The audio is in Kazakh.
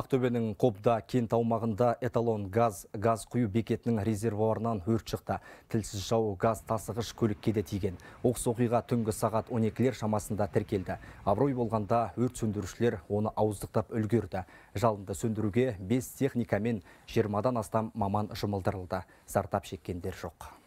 Ақтөбенің Қобда кент аумағында эталон газ газ құю бекетінің резервуарынан өрт шықты. Тілсіз жау газ тасығыш көлікке де тиген. Оқыс оқиға түнгі сағат 12-лер шамасында тіркелді. Абырой болғанда өрт сөндірушілер оны ауыздықтап үлгерді. Жалынды сөндіруге 5 техника мен 20 астам маман жұмылдырылды. Зардап шеккендер жоқ.